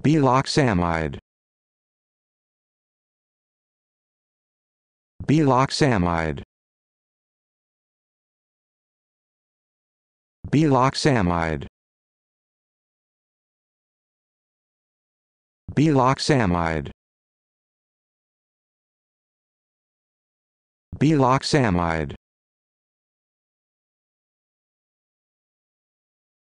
Beloxamide. Beloxamide. Beloxamide. Beloxamide. Beloxamide.